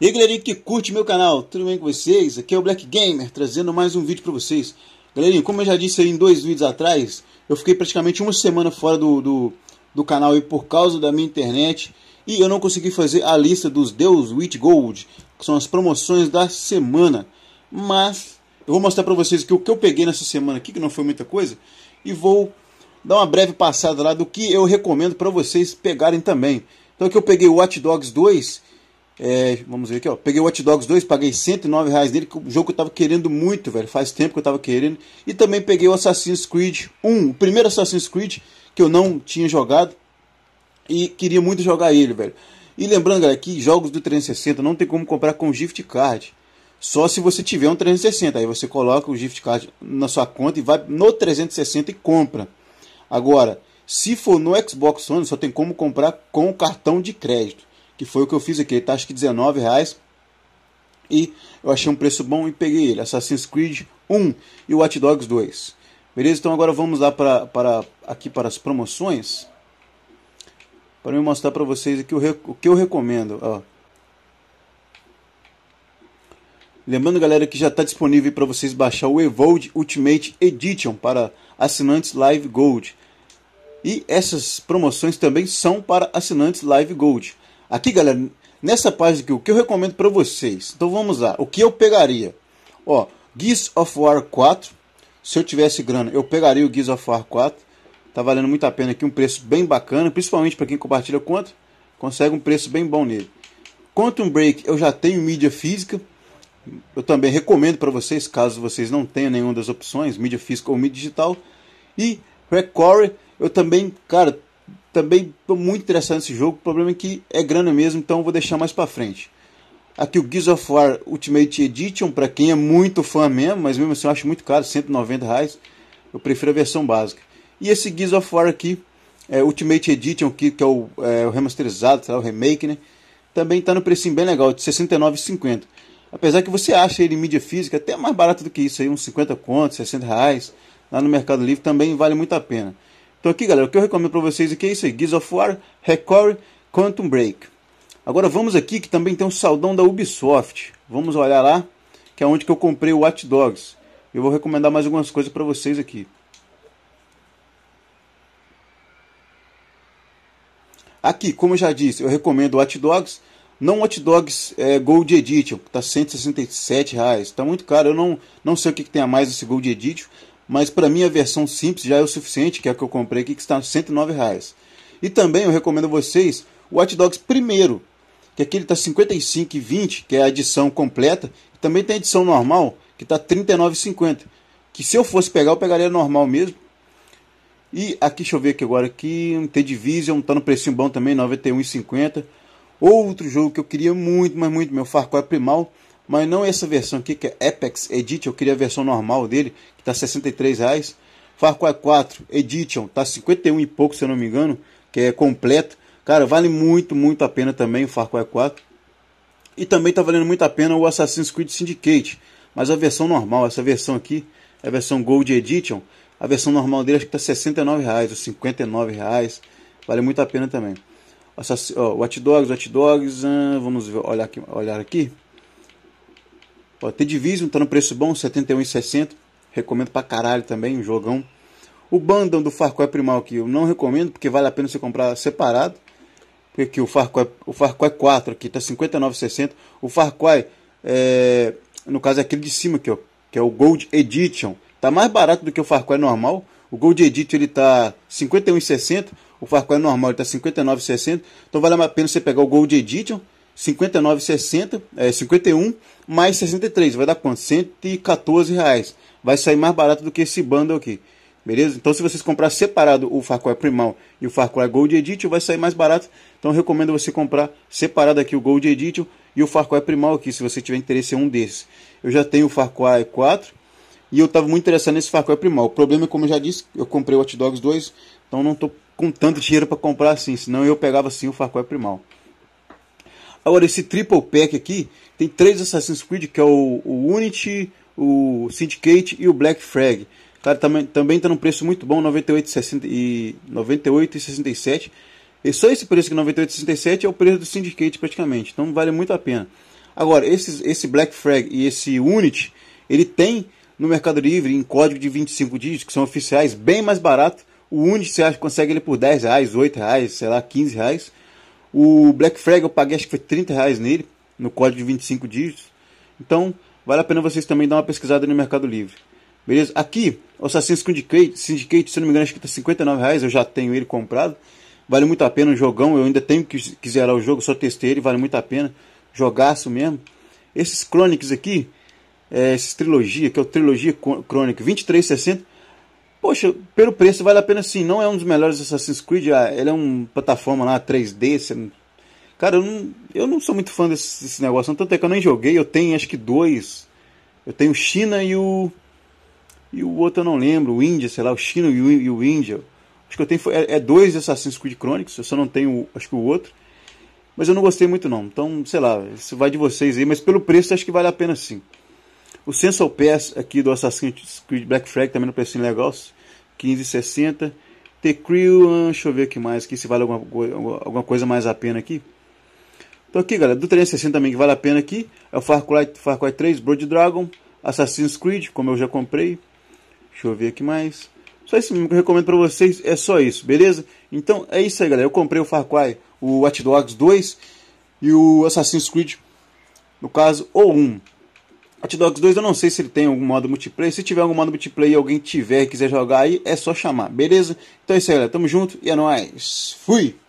E aí galerinha que curte meu canal, tudo bem com vocês? Aqui é o Black Gamer, trazendo mais um vídeo para vocês. Galerinha, como eu já disse aí em dois vídeos atrás, eu fiquei praticamente uma semana fora do, do, do canal aí por causa da minha internet. E eu não consegui fazer a lista dos Deus Witch Gold, que são as promoções da semana. Mas eu vou mostrar para vocês aqui o que eu peguei nessa semana aqui, que não foi muita coisa. E vou dar uma breve passada lá do que eu recomendo para vocês pegarem também. Então aqui eu peguei o Watch Dogs 2 é, vamos ver aqui, ó. Peguei o Hot Dogs 2, paguei 109 reais nele, um jogo que eu tava querendo muito, velho. Faz tempo que eu tava querendo. E também peguei o Assassin's Creed 1, o primeiro Assassin's Creed que eu não tinha jogado e queria muito jogar ele, velho. E lembrando, galera, que jogos do 360 não tem como comprar com gift card. Só se você tiver um 360. Aí você coloca o gift card na sua conta e vai no 360 e compra. Agora, se for no Xbox One, só tem como comprar com o cartão de crédito que foi o que eu fiz aqui. Ele tá acho que 19 reais e eu achei um preço bom e peguei ele. Assassin's Creed 1 e Watch Dogs 2. Beleza? Então agora vamos lá para, aqui para as promoções. Para eu mostrar para vocês aqui o, o que eu recomendo. Ó. Lembrando, galera, que já está disponível para vocês baixar o Evolve Ultimate Edition para assinantes Live Gold. E essas promoções também são para assinantes Live Gold. Aqui, galera, nessa página aqui, o que eu recomendo para vocês. Então vamos lá, o que eu pegaria? Ó, Gears of War 4. Se eu tivesse grana, eu pegaria o Gears of War 4. Tá valendo muito a pena aqui, um preço bem bacana, principalmente para quem compartilha conta, consegue um preço bem bom nele. Quantum Break, eu já tenho mídia física. Eu também recomendo para vocês, caso vocês não tenham nenhuma das opções, mídia física ou mídia digital. E Record, eu também, cara, também muito interessado nesse jogo. O problema é que é grana mesmo, então vou deixar mais para frente. Aqui o Gears of War Ultimate Edition, para quem é muito fã mesmo, mas mesmo assim eu acho muito caro, 190 reais. Eu prefiro a versão básica. E esse Gears of War aqui, é, Ultimate Edition, que, que é, o, é, o, remasterizado, tá, o remake, né? Também tá no precinho bem legal, de R$ 69,50. Apesar que você acha ele em mídia física até mais barato do que isso aí, uns 50 contos, 60 reais. Lá no Mercado Livre também vale muito a pena. Então aqui, galera, o que eu recomendo para vocês aqui é isso aí, Gears of War, Record, Quantum Break. Agora vamos aqui, que também tem um saldão da Ubisoft. Vamos olhar lá, que é onde que eu comprei o Watch Dogs. Eu vou recomendar mais algumas coisas para vocês aqui. Aqui, como eu já disse, eu recomendo o Watch Dogs. Não Watch Dogs é, Gold Edition, que tá 167. Reais. Tá muito caro, eu não, não sei o que, que tem a mais esse Gold Edition mas para mim a versão simples já é o suficiente, que é a que eu comprei aqui, que está R$ 109. Reais. E também eu recomendo a vocês o Hot Dogs primeiro, que aqui ele está R$ 55,20, que é a edição completa. Também tem a edição normal, que está R$ 39,50, que se eu fosse pegar, eu pegaria normal mesmo. E aqui, deixa eu ver aqui agora, aqui, um T-Division, está no precinho bom também, R$ 91,50. Outro jogo que eu queria muito, mas muito, meu Far Cry Primal, mas não essa versão aqui que é Apex Edition, eu queria a versão normal dele, que tá 63 reais. Far Cry 4 Edition tá 51 e pouco, se eu não me engano, que é completo. Cara, vale muito, muito a pena também o Far Cry 4. E também tá valendo muito a pena o Assassin's Creed Syndicate, mas a versão normal, essa versão aqui, é a versão Gold Edition, a versão normal dele acho que tá 69 reais ou 59 reais. Vale muito a pena também. Assass oh, Watch Dogs, Watch Dogs, ah, vamos ver, olhar aqui, olhar aqui. Ó, The Division tá no preço bom, 71,60. Recomendo pra caralho também, um jogão. O Bandam do Far Cry Primal que eu não recomendo, porque vale a pena você comprar separado. Porque o Far Cry, o Far Cry 4 aqui tá 59,60. O Far Cry, é, no caso é aquele de cima aqui, ó, que é o Gold Edition. Tá mais barato do que o Far Cry normal. O Gold Edition ele tá 51,60. O Far Cry normal ele tá 59,60. Então vale a pena você pegar o Gold Edition 59, 60, é, 51 mais 63, vai dar quanto? 114 reais. Vai sair mais barato do que esse bundle aqui. Beleza? Então se vocês comprar separado o Far Cry Primal e o Far Cry Gold Edition, vai sair mais barato. Então recomendo você comprar separado aqui o Gold Edition e o Far Cry Primal aqui, se você tiver interesse em um desses. Eu já tenho o Far Cry 4 e eu estava muito interessado nesse Far Cry Primal. O problema é, como eu já disse, eu comprei o Hot Dogs 2, então não estou com tanto dinheiro para comprar assim, senão eu pegava sim o Far Cry Primal. Agora, esse triple pack aqui tem três Assassin's Creed, que é o, o Unity, o Syndicate e o Black Flag. Cara, também, também tá num preço muito bom, 98,67. E, 98 e só esse preço que 98,67 é o preço do Syndicate praticamente, então vale muito a pena. Agora, esses, esse Black Flag e esse Unity, ele tem no Mercado Livre, em código de 25 dígitos, que são oficiais, bem mais barato. O Unity você acha, consegue ele por 10 reais, 8 reais, sei lá, 15 reais. O Black Flag eu paguei acho que foi 30 reais nele, no código de 25 dígitos. Então, vale a pena vocês também dar uma pesquisada no Mercado Livre. Beleza? Aqui, o Assassin's Syndicate, Syndicate, se não me engano, acho que tá 59 reais, eu já tenho ele comprado. Vale muito a pena o um jogão, eu ainda tenho que, que zerar o jogo, só testei ele, vale muito a pena. Jogaço mesmo. Esses Chronics aqui, é, esses trilogia, que é o Trilogia Chronic 2360, Poxa, pelo preço vale a pena sim. Não é um dos melhores Assassin's Creed. Ah, ele é um plataforma lá 3D. Cara, eu não, eu não sou muito fã desse, desse negócio. Tanto é que eu nem joguei. Eu tenho acho que dois. Eu tenho o China e o. E o outro eu não lembro. O Índia, sei lá. O China e o, Índia. Acho que eu tenho. É, é dois Assassin's Creed Chronicles. Eu só não tenho. Acho que o outro. Mas eu não gostei muito não. Então, sei lá. Isso vai de vocês aí. Mas pelo preço acho que vale a pena sim. O Sensor Pass aqui do Assassin's Creed Black Flag também no preço legal, 15,60. The Crew, ah, deixa eu ver aqui mais, aqui se vale alguma, alguma coisa mais a pena aqui. Então aqui, galera, do 360 também que vale a pena aqui, é o Far Cry, Far Cry 3, Blood Dragon, Assassin's Creed, como eu já comprei. Deixa eu ver aqui mais. Só isso mesmo que eu recomendo pra vocês, é só isso, beleza? Então é isso aí, galera, eu comprei o Far Cry, o Watch Dogs 2 e o Assassin's Creed, no caso, ou 1. Hot Dogs 2 eu não sei se ele tem algum modo multiplayer. Se tiver algum modo multiplayer e alguém tiver e quiser jogar aí, é só chamar, beleza? Então é isso aí, galera. Tamo junto e é nóis. Fui!